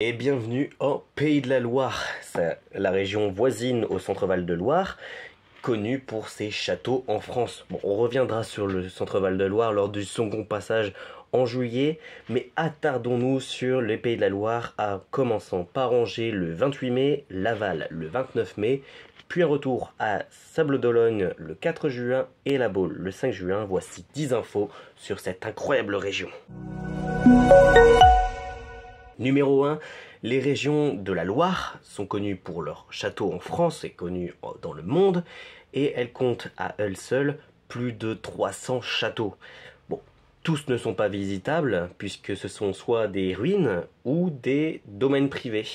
Et bienvenue au Pays de la Loire, la région voisine au centre-val de Loire, connue pour ses châteaux en France. on reviendra sur le centre-val de Loire lors du second passage en juillet, mais attardons-nous sur les Pays de la Loire, à, commençant par Angers le 28 mai, Laval le 29 mai, puis un retour à Sable d'Olonne le 4 juin et La Baule le 5 juin. Voici 10 infos sur cette incroyable région. Numéro 1, les régions de la Loire sont connues pour leurs châteaux en France et connues dans le monde, et elles comptent à elles seules plus de 300 châteaux. Bon, tous ne sont pas visitables, puisque ce sont soit des ruines ou des domaines privés.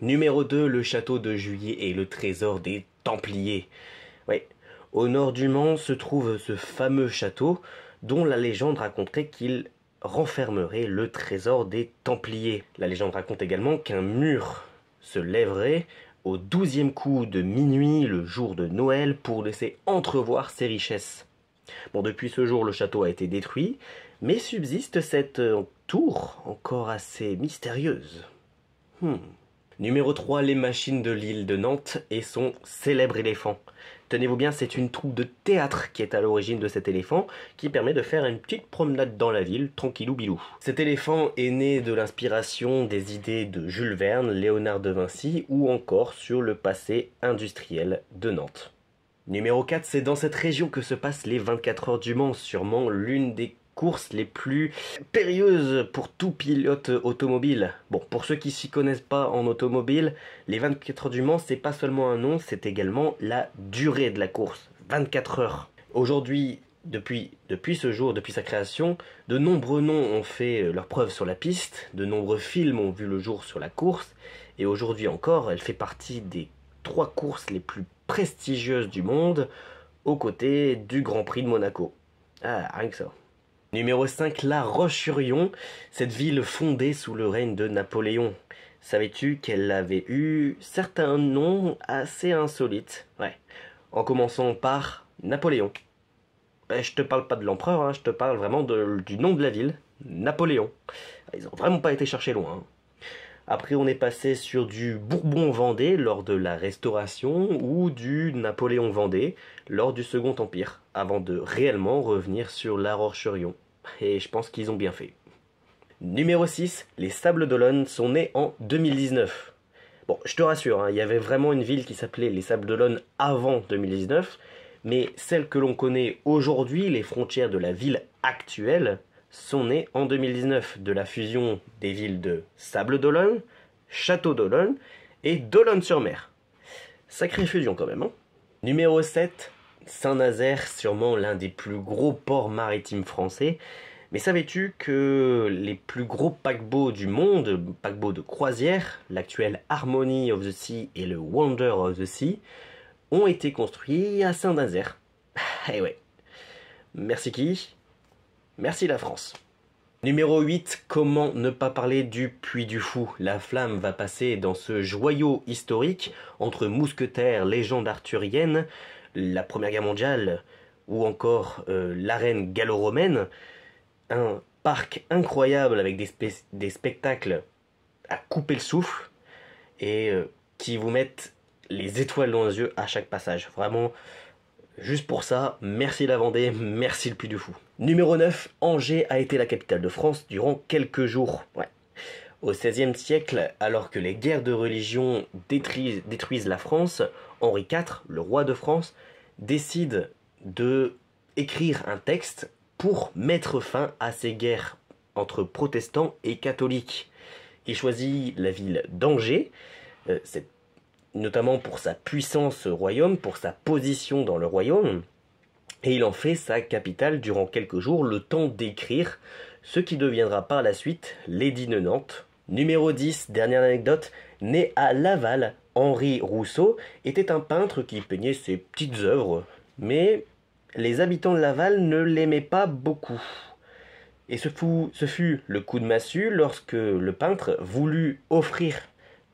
Numéro 2, le château de Juillet et le trésor des Templiers. Oui, au nord du Mans se trouve ce fameux château dont la légende raconterait qu'il renfermerait le trésor des Templiers. La légende raconte également qu'un mur se lèverait au douzième coup de minuit le jour de Noël pour laisser entrevoir ses richesses. Bon, depuis ce jour, le château a été détruit, mais subsiste cette euh, tour encore assez mystérieuse. Hmm. Numéro 3, les machines de l'île de Nantes et son célèbre éléphant. Tenez-vous bien, c'est une troupe de théâtre qui est à l'origine de cet éléphant, qui permet de faire une petite promenade dans la ville, tranquillou bilou. Cet éléphant est né de l'inspiration des idées de Jules Verne, Léonard de Vinci ou encore sur le passé industriel de Nantes. Numéro 4, c'est dans cette région que se passent les 24 heures du Mans, sûrement l'une des courses les plus périlleuses pour tout pilote automobile. Bon, pour ceux qui s'y connaissent pas en automobile, les 24 heures du Mans, c'est pas seulement un nom, c'est également la durée de la course. 24 heures. Aujourd'hui, depuis, depuis ce jour, depuis sa création, de nombreux noms ont fait leur preuve sur la piste, de nombreux films ont vu le jour sur la course, et aujourd'hui encore, elle fait partie des trois courses les plus prestigieuses du monde, aux côtés du Grand Prix de Monaco. Ah, rien que ça. Numéro 5, La roche cette ville fondée sous le règne de Napoléon. Savais-tu qu'elle avait eu certains noms assez insolites Ouais. En commençant par Napoléon. Euh, je te parle pas de l'empereur, hein, je te parle vraiment du nom de la ville, Napoléon. Ils ont vraiment pas été chercher loin. Hein. Après, on est passé sur du Bourbon-Vendée lors de la Restauration ou du Napoléon-Vendée lors du Second Empire, avant de réellement revenir sur la roche et je pense qu'ils ont bien fait. Numéro 6, les Sables d'Olonne sont nés en 2019. Bon, je te rassure, hein, il y avait vraiment une ville qui s'appelait les Sables d'Olonne avant 2019, mais celle que l'on connaît aujourd'hui, les frontières de la ville actuelle, sont nées en 2019 de la fusion des villes de Sables d'Olonne, Château d'Olonne et d'Olonne-sur-Mer. Sacrée fusion quand même. Hein. Numéro 7, Saint-Nazaire, sûrement l'un des plus gros ports maritimes français. Mais savais-tu que les plus gros paquebots du monde, paquebots de croisière, l'actuel Harmony of the Sea et le Wonder of the Sea, ont été construits à Saint-Nazaire Eh ouais. Merci qui Merci la France. Numéro 8, comment ne pas parler du Puy du Fou La flamme va passer dans ce joyau historique entre mousquetaires, légendes arthuriennes la Première Guerre mondiale ou encore euh, l'arène gallo-romaine, un parc incroyable avec des, spectacles à couper le souffle et euh, qui vous mettent les étoiles dans les yeux à chaque passage. Vraiment, juste pour ça, merci la Vendée, merci le Puy du Fou. Numéro 9, Angers a été la capitale de France durant quelques jours. Ouais. Au XVIe siècle, alors que les guerres de religion détruisent la France, Henri IV, le roi de France, décide de écrire un texte pour mettre fin à ces guerres entre protestants et catholiques. Il choisit la ville d'Angers, euh, notamment pour sa puissance royaume, pour sa position dans le royaume, et il en fait sa capitale durant quelques jours, le temps d'écrire ce qui deviendra par la suite l'édit de Nantes. Numéro 10, dernière anecdote, né à Laval Henri Rousseau était un peintre qui peignait ses petites œuvres, mais les habitants de Laval ne l'aimaient pas beaucoup. Et ce fut, le coup de massue lorsque le peintre voulut offrir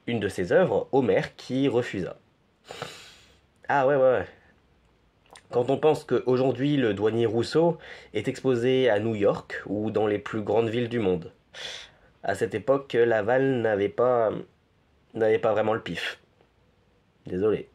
une de ses œuvres au maire qui refusa. Ah ouais ouais ouais. Quand on pense qu'aujourd'hui le douanier Rousseau est exposé à New York ou dans les plus grandes villes du monde. À cette époque, Laval n'avait pas n'avait pas vraiment le pif. Désolé.